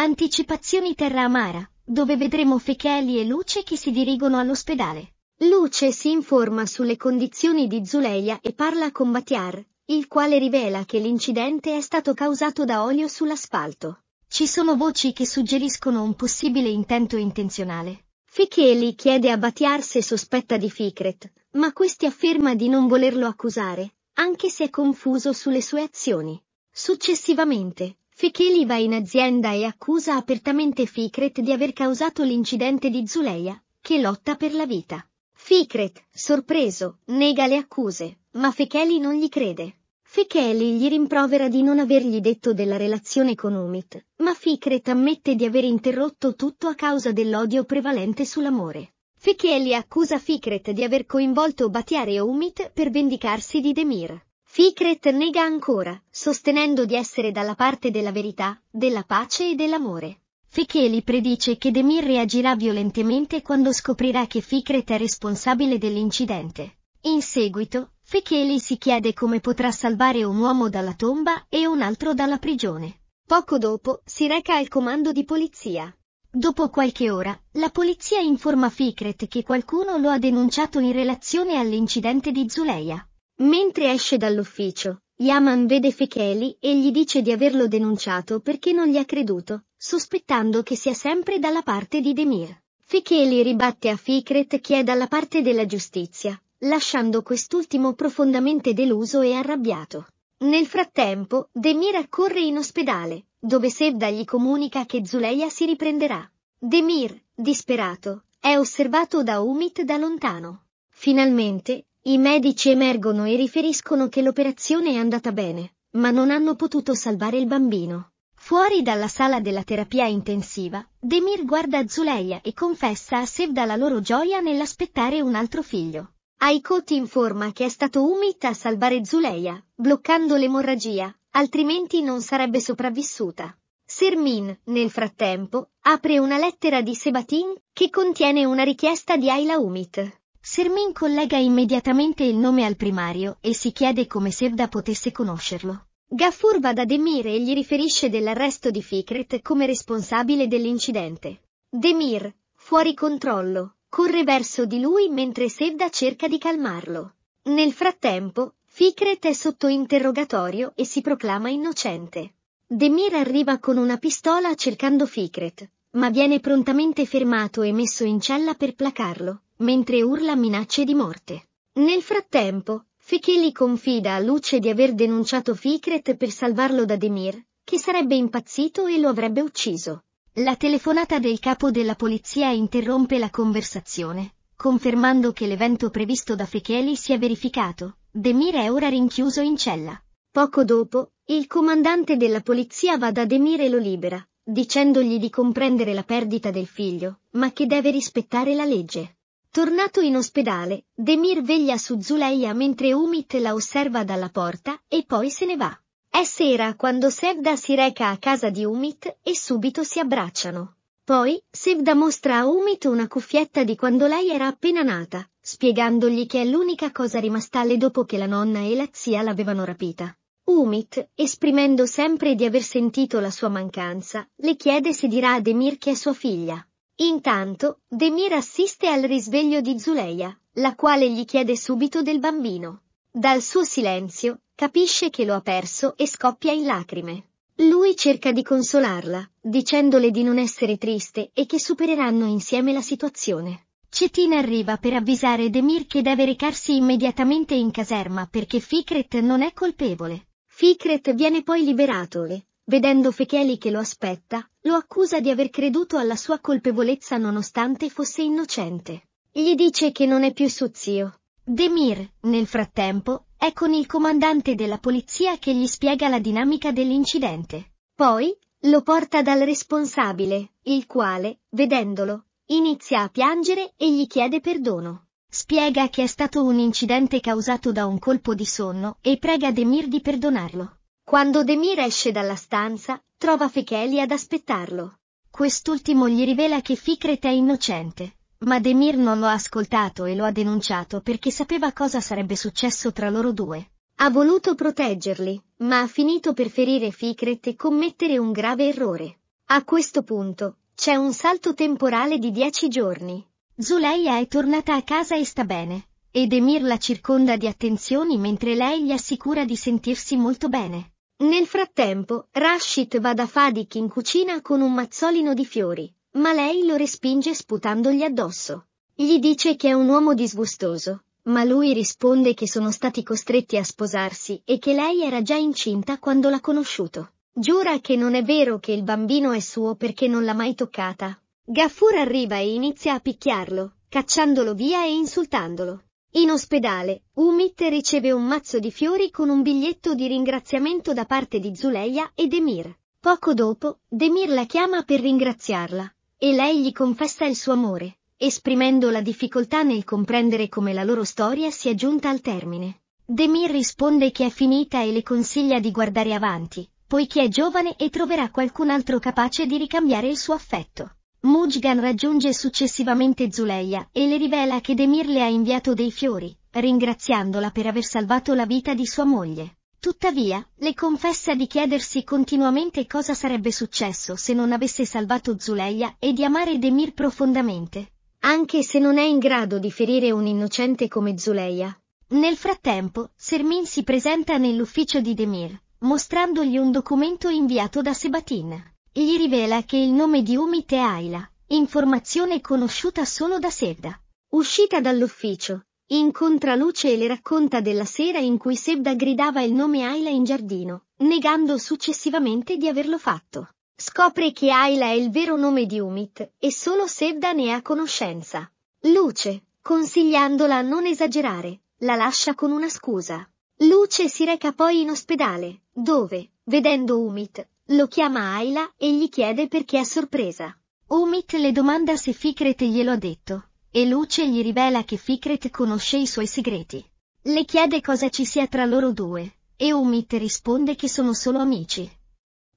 Anticipazioni Terra Amara, dove vedremo Fecheli e Luce che si dirigono all'ospedale. Luce si informa sulle condizioni di Zuleia e parla con Batiar, il quale rivela che l'incidente è stato causato da olio sull'asfalto. Ci sono voci che suggeriscono un possibile intento intenzionale. Fecheli chiede a Batiar se sospetta di Ficret, ma questi afferma di non volerlo accusare, anche se è confuso sulle sue azioni. Successivamente, Fekeli va in azienda e accusa apertamente Ficret di aver causato l'incidente di Zuleia, che lotta per la vita. Ficret, sorpreso, nega le accuse, ma Fekeli non gli crede. Fekeli gli rimprovera di non avergli detto della relazione con Umit, ma Ficret ammette di aver interrotto tutto a causa dell'odio prevalente sull'amore. Fekeli accusa Ficret di aver coinvolto Batiare e Umit per vendicarsi di Demir. Fikret nega ancora, sostenendo di essere dalla parte della verità, della pace e dell'amore. Fekeli predice che Demir reagirà violentemente quando scoprirà che Fikret è responsabile dell'incidente. In seguito, Fekeli si chiede come potrà salvare un uomo dalla tomba e un altro dalla prigione. Poco dopo, si reca al comando di polizia. Dopo qualche ora, la polizia informa Fikret che qualcuno lo ha denunciato in relazione all'incidente di Zuleia. Mentre esce dall'ufficio, Yaman vede Fecheli e gli dice di averlo denunciato perché non gli ha creduto, sospettando che sia sempre dalla parte di Demir. Fecheli ribatte a Fikret che è dalla parte della giustizia, lasciando quest'ultimo profondamente deluso e arrabbiato. Nel frattempo, Demir accorre in ospedale, dove Sevda gli comunica che Zuleia si riprenderà. Demir, disperato, è osservato da Umit da lontano. Finalmente, i medici emergono e riferiscono che l'operazione è andata bene, ma non hanno potuto salvare il bambino. Fuori dalla sala della terapia intensiva, Demir guarda Zuleia e confessa a Sevda la loro gioia nell'aspettare un altro figlio. Aikot informa che è stato Umit a salvare Zuleia, bloccando l'emorragia, altrimenti non sarebbe sopravvissuta. Sermin, nel frattempo, apre una lettera di Sebatin che contiene una richiesta di Ayla Umit. Sermin collega immediatamente il nome al primario e si chiede come Sevda potesse conoscerlo. Gaffur va da Demir e gli riferisce dell'arresto di Fikret come responsabile dell'incidente. Demir, fuori controllo, corre verso di lui mentre Sevda cerca di calmarlo. Nel frattempo, Fikret è sotto interrogatorio e si proclama innocente. Demir arriva con una pistola cercando Fikret, ma viene prontamente fermato e messo in cella per placarlo mentre urla minacce di morte. Nel frattempo, Fekeli confida a Luce di aver denunciato Fikret per salvarlo da Demir, che sarebbe impazzito e lo avrebbe ucciso. La telefonata del capo della polizia interrompe la conversazione, confermando che l'evento previsto da Fekeli si è verificato. Demir è ora rinchiuso in cella. Poco dopo, il comandante della polizia va da Demir e lo libera, dicendogli di comprendere la perdita del figlio, ma che deve rispettare la legge. Tornato in ospedale, Demir veglia su Zuleia mentre Umit la osserva dalla porta e poi se ne va. È sera quando Sevda si reca a casa di Umit e subito si abbracciano. Poi, Sevda mostra a Umit una cuffietta di quando lei era appena nata, spiegandogli che è l'unica cosa rimasta rimastale dopo che la nonna e la zia l'avevano rapita. Umit, esprimendo sempre di aver sentito la sua mancanza, le chiede se dirà a Demir che è sua figlia. Intanto, Demir assiste al risveglio di Zuleia, la quale gli chiede subito del bambino. Dal suo silenzio, capisce che lo ha perso e scoppia in lacrime. Lui cerca di consolarla, dicendole di non essere triste e che supereranno insieme la situazione. Cetin arriva per avvisare Demir che deve recarsi immediatamente in caserma perché Fikret non è colpevole. Fikret viene poi liberato e, vedendo Fecheli che lo aspetta, lo accusa di aver creduto alla sua colpevolezza nonostante fosse innocente. Gli dice che non è più suo zio. Demir, nel frattempo, è con il comandante della polizia che gli spiega la dinamica dell'incidente. Poi, lo porta dal responsabile, il quale, vedendolo, inizia a piangere e gli chiede perdono. Spiega che è stato un incidente causato da un colpo di sonno e prega Demir di perdonarlo. Quando Demir esce dalla stanza, trova Fekeli ad aspettarlo. Quest'ultimo gli rivela che Fikret è innocente, ma Demir non lo ha ascoltato e lo ha denunciato perché sapeva cosa sarebbe successo tra loro due. Ha voluto proteggerli, ma ha finito per ferire Fikret e commettere un grave errore. A questo punto, c'è un salto temporale di dieci giorni. Zuleia è tornata a casa e sta bene, ed Emir la circonda di attenzioni mentre lei gli assicura di sentirsi molto bene. Nel frattempo, Rashid va da Fadik in cucina con un mazzolino di fiori, ma lei lo respinge sputandogli addosso. Gli dice che è un uomo disgustoso, ma lui risponde che sono stati costretti a sposarsi e che lei era già incinta quando l'ha conosciuto. Giura che non è vero che il bambino è suo perché non l'ha mai toccata. Gaffur arriva e inizia a picchiarlo, cacciandolo via e insultandolo. In ospedale, Umit riceve un mazzo di fiori con un biglietto di ringraziamento da parte di Zuleia e Demir. Poco dopo, Demir la chiama per ringraziarla, e lei gli confessa il suo amore, esprimendo la difficoltà nel comprendere come la loro storia sia giunta al termine. Demir risponde che è finita e le consiglia di guardare avanti, poiché è giovane e troverà qualcun altro capace di ricambiare il suo affetto. Mujgan raggiunge successivamente Zuleia e le rivela che Demir le ha inviato dei fiori, ringraziandola per aver salvato la vita di sua moglie. Tuttavia, le confessa di chiedersi continuamente cosa sarebbe successo se non avesse salvato Zuleia e di amare Demir profondamente, anche se non è in grado di ferire un innocente come Zuleia. Nel frattempo, Sermin si presenta nell'ufficio di Demir, mostrandogli un documento inviato da Sebatin gli rivela che il nome di Umit è Ayla, informazione conosciuta solo da Sevda. Uscita dall'ufficio, incontra Luce e le racconta della sera in cui Sevda gridava il nome Ayla in giardino, negando successivamente di averlo fatto. Scopre che Ayla è il vero nome di Umit e solo Sevda ne ha conoscenza. Luce, consigliandola a non esagerare, la lascia con una scusa. Luce si reca poi in ospedale, dove, vedendo Umit, lo chiama Ayla e gli chiede perché è sorpresa. Umit le domanda se Fikret glielo ha detto, e Luce gli rivela che Fikret conosce i suoi segreti. Le chiede cosa ci sia tra loro due, e Umit risponde che sono solo amici.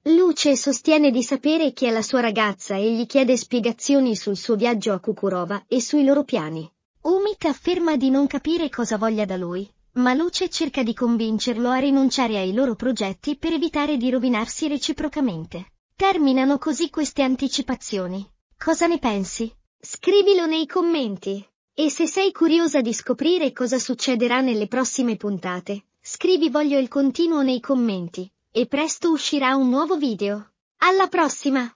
Luce sostiene di sapere chi è la sua ragazza e gli chiede spiegazioni sul suo viaggio a Kukurova e sui loro piani. Umit afferma di non capire cosa voglia da lui, ma Luce cerca di convincerlo a rinunciare ai loro progetti per evitare di rovinarsi reciprocamente. Terminano così queste anticipazioni. Cosa ne pensi? Scrivilo nei commenti. E se sei curiosa di scoprire cosa succederà nelle prossime puntate, scrivi voglio il continuo nei commenti, e presto uscirà un nuovo video. Alla prossima!